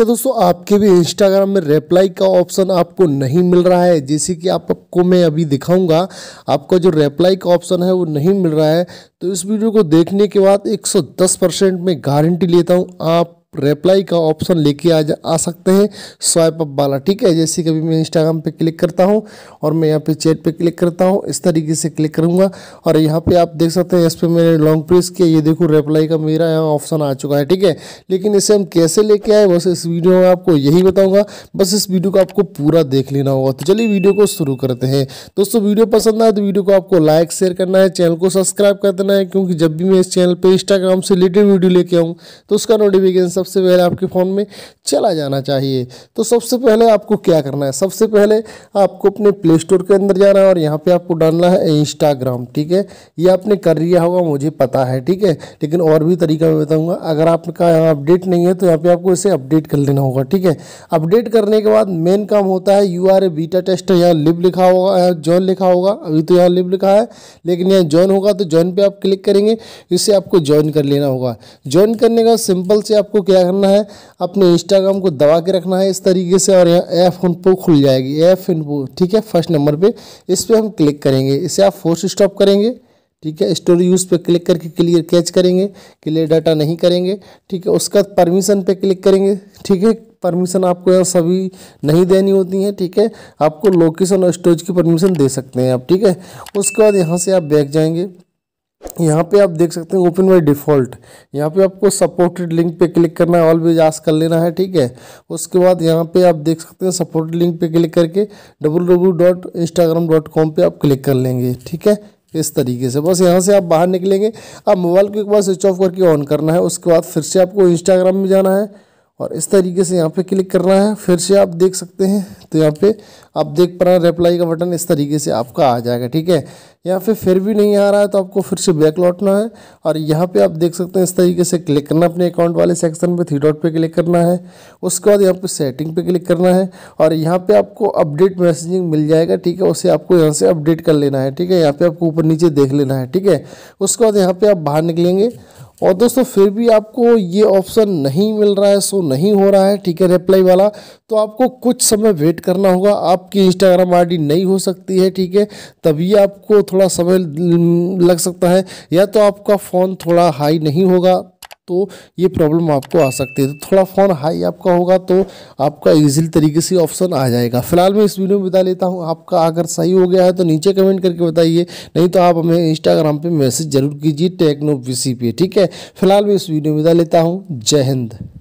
क्या दोस्तों आपके भी इंस्टाग्राम में रिप्लाई का ऑप्शन आपको नहीं मिल रहा है जैसे कि आपको मैं अभी दिखाऊंगा आपका जो रिप्लाई का ऑप्शन है वो नहीं मिल रहा है तो इस वीडियो को देखने के बाद 110 परसेंट में गारंटी लेता हूं आप रिप्लाई का ऑप्शन लेके आ जा आ सकते हैं स्वाइप अप वाला ठीक है जैसे कभी मैं इंस्टाग्राम पे क्लिक करता हूँ और मैं यहाँ पे चैट पे क्लिक करता हूँ इस तरीके से क्लिक करूँगा और यहाँ पे आप देख सकते हैं इस पर मैंने लॉन्ग प्रेस किया ये देखो रिप्लाई का मेरा यहाँ ऑप्शन आ चुका है ठीक है लेकिन इसे हम कैसे लेके आए बस इस वीडियो में आपको यही बताऊँगा बस इस वीडियो को आपको पूरा देख लेना होगा तो चलिए वीडियो को शुरू करते हैं दोस्तों वीडियो पसंद आए तो वीडियो को आपको लाइक शेयर करना है चैनल को सब्सक्राइब कर देना है क्योंकि जब भी मैं इस चैनल पर इंस्टाग्राम से रिलेटेड वीडियो लेके आऊँ तो उसका नोटिफिकेशन सबसे पहले आपके फ़ोन में चला जाना चाहिए तो सबसे पहले आपको क्या करना है सबसे पहले आपको अपने प्ले स्टोर के अंदर जाना है और यहाँ पे आपको डालना है इंस्टाग्राम ठीक है ये आपने कर लिया होगा मुझे पता है ठीक है लेकिन और भी तरीका मैं बताऊँगा अगर आपका यहाँ अपडेट नहीं है तो यहाँ पर आपको इसे अपडेट कर लेना होगा ठीक है अपडेट करने के बाद मेन काम होता है you are a beta test यहाँ लिप लिखा होगा यहाँ जॉइन लिखा होगा अभी तो यहाँ लिप लिखा है लेकिन यहाँ जॉइन होगा तो जॉइन पर आप क्लिक करेंगे इसे आपको ज्वाइन कर लेना होगा ज्वाइन करने का सिंपल से आपको क्या करना है अपने इंस्टाग्राम को दबा के रखना है इस तरीके से और यहाँ ऐप इनपो खुल जाएगी ऐप इनपो ठीक है फर्स्ट नंबर पे इस पर हम क्लिक करेंगे इसे आप फोर्स स्टॉप करेंगे ठीक है स्टोरी यूज़ पे क्लिक करके क्लियर कैच करेंगे क्लियर डाटा नहीं करेंगे ठीक है उसका परमिशन पे क्लिक करेंगे ठीक है परमिशन आपको यहाँ सभी नहीं देनी होती है ठीक है आपको लोकेशन और स्टोरेज की परमिशन दे सकते हैं आप ठीक है उसके बाद यहाँ से आप बैग जाएंगे यहाँ पे आप देख सकते हैं ओपन बाई डिफ़ॉल्ट यहाँ पे आपको सपोर्टेड लिंक पे क्लिक करना है ऑलवेज आस कर लेना है ठीक है उसके बाद यहाँ पे आप देख सकते हैं सपोर्टेड लिंक पे क्लिक करके W W dot Instagram dot com पर आप क्लिक कर लेंगे ठीक है इस तरीके से बस यहाँ से आप बाहर निकलेंगे आप मोबाइल को एक बार स्विच ऑफ करके ऑन करना है उसके बाद फिर से आपको इंस्टाग्राम में जाना है और इस तरीके से यहाँ पे क्लिक करना है फिर से आप देख सकते हैं तो यहाँ पे आप देख पा रहे हैं रिप्लाई का बटन इस तरीके से आपका आ जाएगा ठीक है यहाँ पे फिर भी नहीं आ रहा है तो आपको फिर से बैक लौटना है और यहाँ पे आप देख सकते हैं इस तरीके से क्लिक करना अपने अकाउंट वाले सेक्शन पे थ्री डॉट पे क्लिक करना है उसके बाद यहाँ पे सेटिंग पे क्लिक करना है और यहाँ पे आपको अपडेट मैसेजिंग मिल जाएगा ठीक है उसे आपको यहाँ से अपडेट कर लेना है ठीक है यहाँ पर आपको ऊपर नीचे देख लेना है ठीक है उसके बाद यहाँ पर आप बाहर निकलेंगे और दोस्तों फिर भी आपको ये ऑप्शन नहीं मिल रहा है सो नहीं हो रहा है ठीक है रिप्लाई वाला तो आपको कुछ समय वेट करना होगा आपकी इंस्टाग्राम आईडी नहीं हो सकती है ठीक है तभी आपको थोड़ा समय लग सकता है या तो आपका फ़ोन थोड़ा हाई नहीं होगा तो ये प्रॉब्लम आपको आ सकती है तो थोड़ा फ़ोन हाई आपका होगा तो आपका इजिल तरीके से ऑप्शन आ जाएगा फिलहाल मैं इस वीडियो में बता लेता हूँ आपका अगर सही हो गया है तो नीचे कमेंट करके बताइए नहीं तो आप हमें इंस्टाग्राम पर मैसेज जरूर कीजिए टेक्नो पे ठीक है फिलहाल मैं इस वीडियो में बता लेता हूँ जय हिंद